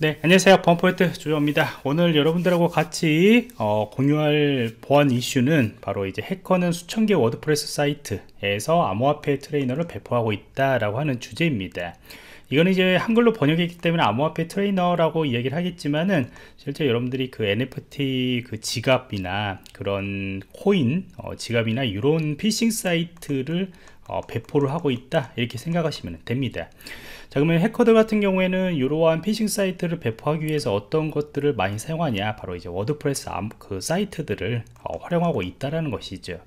네 안녕하세요 범포인트 조정입니다 오늘 여러분들하고 같이 어, 공유할 보안 이슈는 바로 이제 해커는 수천 개 워드프레스 사이트에서 암호화폐 트레이너를 배포하고 있다라고 하는 주제입니다 이건 이제 한글로 번역했기 때문에 암호화폐 트레이너라고 이야기를 하겠지만은 실제 여러분들이 그 NFT 그 지갑이나 그런 코인 어, 지갑이나 이런 피싱 사이트를 어, 배포를 하고 있다 이렇게 생각하시면 됩니다 자 그러면 해커들 같은 경우에는 이러한 피싱 사이트를 배포하기 위해서 어떤 것들을 많이 사용하냐 바로 이제 워드프레스 그 사이트들을 어, 활용하고 있다라는 것이죠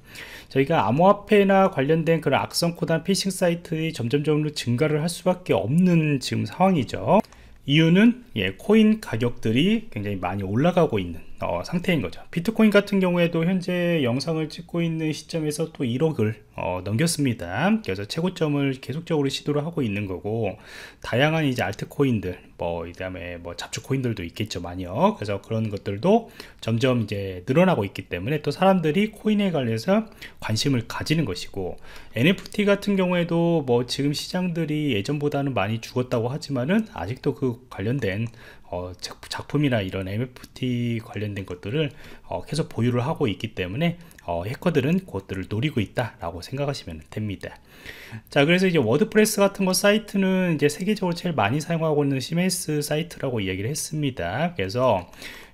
저희가 암호화폐나 관련된 그런 악성 코드나 피싱 사이트의 점점점으로 증가를 할 수밖에 없는 지금 상황이죠 이유는 예, 코인 가격들이 굉장히 많이 올라가고 있는 어, 상태인 거죠 비트코인 같은 경우에도 현재 영상을 찍고 있는 시점에서 또 1억을 어, 넘겼습니다. 그래서 최고점을 계속적으로 시도를 하고 있는 거고 다양한 이제 알트코인들 뭐 그다음에 뭐 잡초코인들도 있겠죠 많이요. 그래서 그런 것들도 점점 이제 늘어나고 있기 때문에 또 사람들이 코인에 관해서 관심을 가지는 것이고 NFT 같은 경우에도 뭐 지금 시장들이 예전보다는 많이 죽었다고 하지만은 아직도 그 관련된 어, 작품이나 이런 NFT 관련된 것들을 어, 계속 보유를 하고 있기 때문에 어, 해커들은 그것들을 노리고 있다라고 생각하시면 됩니다. 자, 그래서 이제 워드프레스 같은 거 사이트는 이제 세계적으로 제일 많이 사용하고 있는 CMS 사이트라고 이야기를 했습니다. 그래서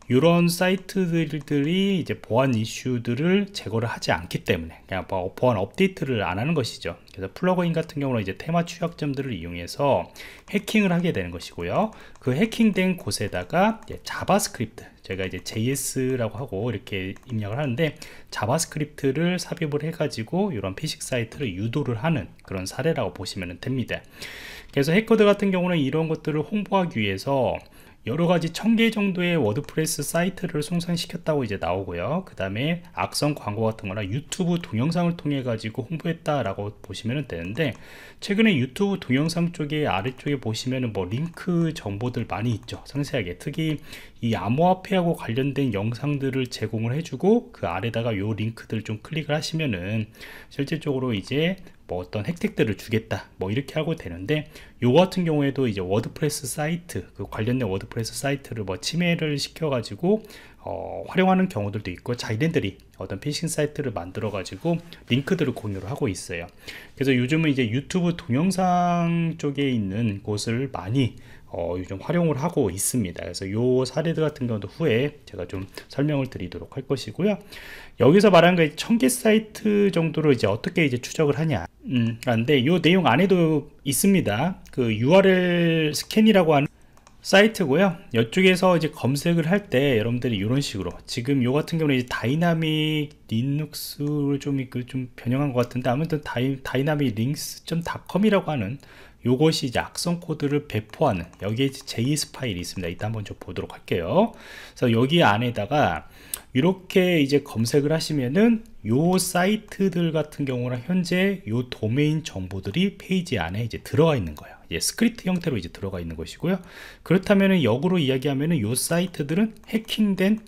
이런 사이트들이 이제 보안 이슈들을 제거를 하지 않기 때문에 그냥 그러니까 뭐 보안 업데이트를 안 하는 것이죠. 그래서 플러그인 같은 경우는 이제 테마 취약점들을 이용해서 해킹을 하게 되는 것이고요. 그 해킹된 곳에다가 자바스크립트 제가 이제 JS라고 하고 이렇게 입력을 하는데 자바스크립트를 삽입을 해가지고 이런 피식 사이트를 유도를 하는 그런 사례라고 보시면 됩니다. 그래서 해커들 같은 경우는 이런 것들을 홍보하기 위해서 여러 가지 천 개 정도의 워드프레스 사이트를 송산시켰다고 이제 나오고요. 그 다음에 악성 광고 같은 거나 유튜브 동영상을 통해 가지고 홍보했다라고 보시면 되는데 최근에 유튜브 동영상 쪽에 아래쪽에 보시면뭐 링크 정보들 많이 있죠. 상세하게 특히 이 암호화폐하고 관련된 영상들을 제공을 해주고 그 아래다가 요 링크들 좀 클릭을 하시면은 실제적으로 이제 뭐 어떤 혜택들을 주겠다 뭐 이렇게 하고 되는데 요 같은 경우에도 이제 워드프레스 사이트 그 관련된 워드프레스 사이트를 뭐 침해를 시켜 가지고 어, 활용하는 경우들도 있고 자기네들이 어떤 피싱 사이트를 만들어 가지고 링크들을 공유를 하고 있어요 그래서 요즘은 이제 유튜브 동영상 쪽에 있는 곳을 많이 어, 요즘 활용을 하고 있습니다. 그래서 요 사례 들 같은 경우도 후에 제가 좀 설명을 드리도록 할 것이고요. 여기서 말한 게천개 사이트 정도로 이제 어떻게 이제 추적을 하냐. 음, 그런데 요 내용 안에도 있습니다. 그 URL 스캔이라고 하는 사이트고요. 이쪽에서 이제 검색을 할 때 여러분들이 이런 식으로 지금 요 같은 경우는 이제 다이나믹 리눅스를 좀좀 좀 변형한 것 같은데 아무튼 다이, 다이나믹 링스.com이라고 하는 요것이 약성 코드를 배포하는 여기에 JS 파일이 있습니다. 이따 한번 좀 보도록 할게요. 그래서 여기 안에다가 이렇게 이제 검색을 하시면은 요 사이트들 같은 경우는 현재 요 도메인 정보들이 페이지 안에 이제 들어가 있는 거예요. 예, 스크립트 형태로 이제 들어가 있는 것이고요. 그렇다면은 역으로 이야기하면은 요 사이트들은 해킹된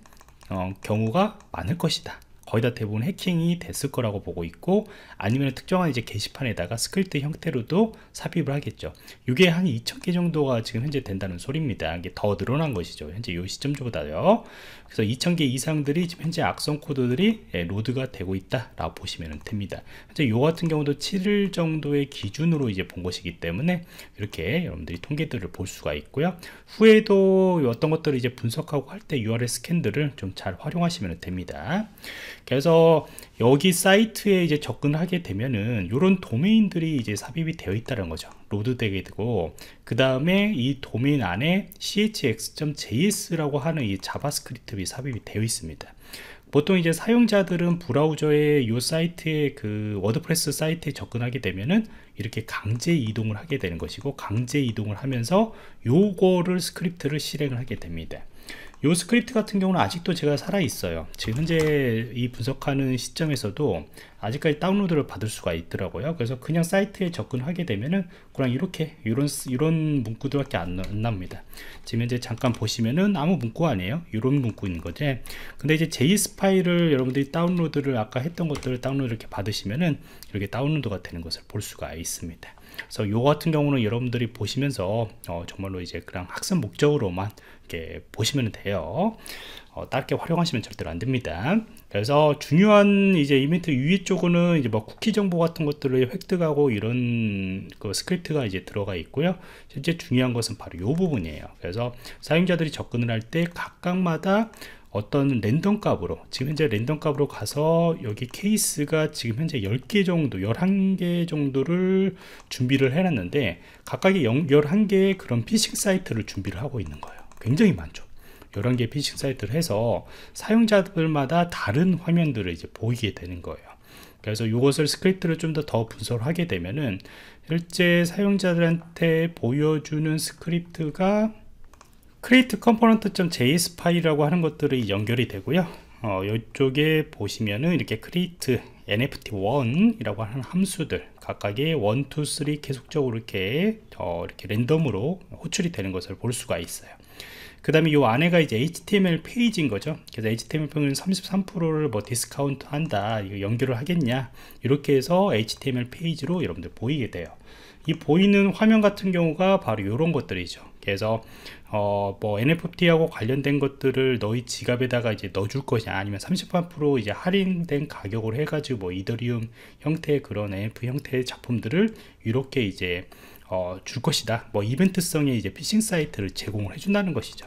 어, 경우가 많을 것이다. 거의 다 대부분 해킹이 됐을 거라고 보고 있고 아니면 특정한 이제 게시판에다가 스크립트 형태로도 삽입을 하겠죠 이게 한 2000개 정도가 지금 현재 된다는 소리입니다 이게 더 늘어난 것이죠 현재 요 시점보다요 그래서 2000개 이상들이 지금 현재 악성 코드들이 예, 로드가 되고 있다 라고 보시면 됩니다 현재 요 같은 경우도 7일 정도의 기준으로 이제 본 것이기 때문에 이렇게 여러분들이 통계들을 볼 수가 있고요 후에도 어떤 것들을 이제 분석하고 할 때 URL 스캔들을 좀 잘 활용하시면 됩니다 그래서 여기 사이트에 이제 접근하게 되면은 이런 도메인들이 이제 삽입이 되어 있다는 거죠. 로드되게 되고 그 다음에 이 도메인 안에 chx.js라고 하는 이 자바스크립트가 삽입이 되어 있습니다. 보통 이제 사용자들은 브라우저에 요 사이트에 그 워드프레스 사이트에 접근하게 되면은 이렇게 강제 이동을 하게 되는 것이고 강제 이동을 하면서 요거를 스크립트를 실행을 하게 됩니다. 요 스크립트 같은 경우는 아직도 제가 살아 있어요 지금 현재 이 분석하는 시점에서도 아직까지 다운로드를 받을 수가 있더라고요 그래서 그냥 사이트에 접근하게 되면은 그냥 이렇게 이런 이런 문구들밖에 안, 안 납니다 지금 현재 잠깐 보시면은 아무 문구 아니에요 이런 문구인 거지 근데 이제 JS 파일을 여러분들이 다운로드를 아까 했던 것들을 다운로드 이렇게 받으시면은 이렇게 다운로드가 되는 것을 볼 수가 있습니다 그래서 요 같은 경우는 여러분들이 보시면서 어, 정말로 이제 그냥 학습 목적으로만 이렇게 보시면 돼요. 어, 다게 활용하시면 절대로 안 됩니다. 그래서 중요한 이제 이벤트 위에 쪽은 이제 뭐 쿠키 정보 같은 것들을 획득하고 이런 그 스크립트가 이제 들어가 있고요. 실제 중요한 것은 바로 이 부분이에요. 그래서 사용자들이 접근을 할 때 각각마다 어떤 랜덤 값으로 지금 현재 랜덤 값으로 가서 여기 케이스가 지금 현재 10개 정도 11개 정도를 준비를 해놨는데 각각의 11개의 그런 피싱 사이트를 준비를 하고 있는 거예요 굉장히 많죠 11개의 피싱 사이트를 해서 사용자들마다 다른 화면들을 이제 보이게 되는 거예요 그래서 이것을 스크립트를 좀 더 더 분석을 하게 되면은 실제 사용자들한테 보여주는 스크립트가 create component.js 파일이라고 하는 것들이 연결이 되고요 어, 이쪽에 보시면은 이렇게 create nft1이라고 하는 함수들 각각의 1, 2, 3 계속적으로 이렇게 어, 이렇게 랜덤으로 호출이 되는 것을 볼 수가 있어요 그 다음에 이 안에가 이제 HTML 페이지인 거죠. 그래서 HTML 페이지는 33%를 뭐 디스카운트 한다. 이거 연결을 하겠냐. 이렇게 해서 HTML 페이지로 여러분들 보이게 돼요. 이 보이는 화면 같은 경우가 바로 이런 것들이죠. 그래서 어 뭐 NFT하고 관련된 것들을 너희 지갑에다가 이제 넣어줄 것이냐 아니면 3 0 이제 할인된 가격으로 해가지고 뭐 이더리움 형태의 그런 NFT 형태의 작품들을 이렇게 이제 어 줄 것이다. 뭐 이벤트성의 이제 피싱 사이트를 제공을 해준다는 것이죠.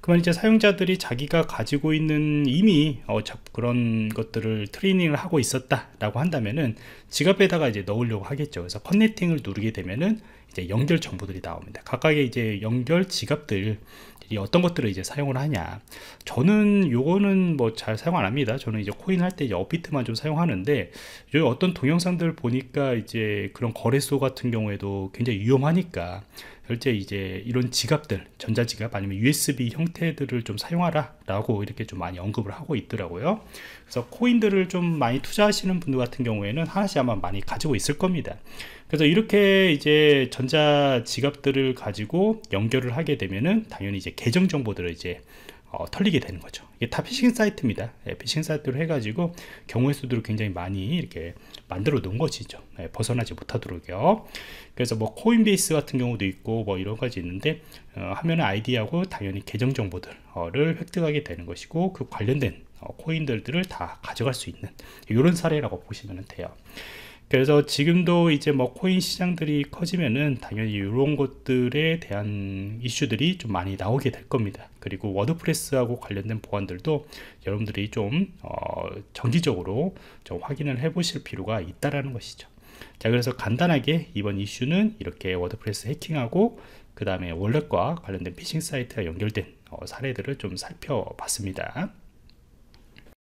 그러면 이제 사용자들이 자기가 가지고 있는 이미 어, 그런 것들을 트레이닝을 하고 있었다라고 한다면은 지갑에다가 이제 넣으려고 하겠죠. 그래서 커넥팅을 누르게 되면은 이제 연결 정보들이 나옵니다. 각각의 이제 연결 지갑들 이 어떤 것들을 이제 사용을 하냐 저는 요거는 뭐 잘 사용 안 합니다 저는 이제 코인 할 때 이제 업비트만 좀 사용하는데 요 어떤 동영상들 보니까 이제 그런 거래소 같은 경우에도 굉장히 위험하니까 결제 이제 이런 지갑들 전자지갑 아니면 USB 형태들을 좀 사용하라 라고 이렇게 좀 많이 언급을 하고 있더라고요 그래서 코인들을 좀 많이 투자하시는 분들 같은 경우에는 하나씩 아마 많이 가지고 있을 겁니다 그래서 이렇게 이제 전자지갑들을 가지고 연결을 하게 되면은 당연히 이제 계정 정보들을 이제 어, 털리게 되는 거죠. 이게 다 피싱 사이트입니다. 예, 피싱 사이트로 해가지고 경우의 수들을 굉장히 많이 이렇게 만들어 놓은 것이죠. 예, 벗어나지 못하도록요. 그래서 뭐 코인베이스 같은 경우도 있고 뭐 이런 가지 있는데 어, 화면 아이디하고 당연히 계정 정보들을 획득하게 되는 것이고 그 관련된 어, 코인들들을 다 가져갈 수 있는 이런 사례라고 보시면 돼요. 그래서 지금도 이제 뭐 코인 시장들이 커지면은 당연히 이런 것들에 대한 이슈들이 좀 많이 나오게 될 겁니다. 그리고 워드프레스하고 관련된 보안들도 여러분들이 좀 어, 정기적으로 좀 확인을 해보실 필요가 있다라는 것이죠. 자 그래서 간단하게 이번 이슈는 이렇게 워드프레스 해킹하고 그 다음에 월렛과 관련된 피싱 사이트가 연결된 어, 사례들을 좀 살펴봤습니다.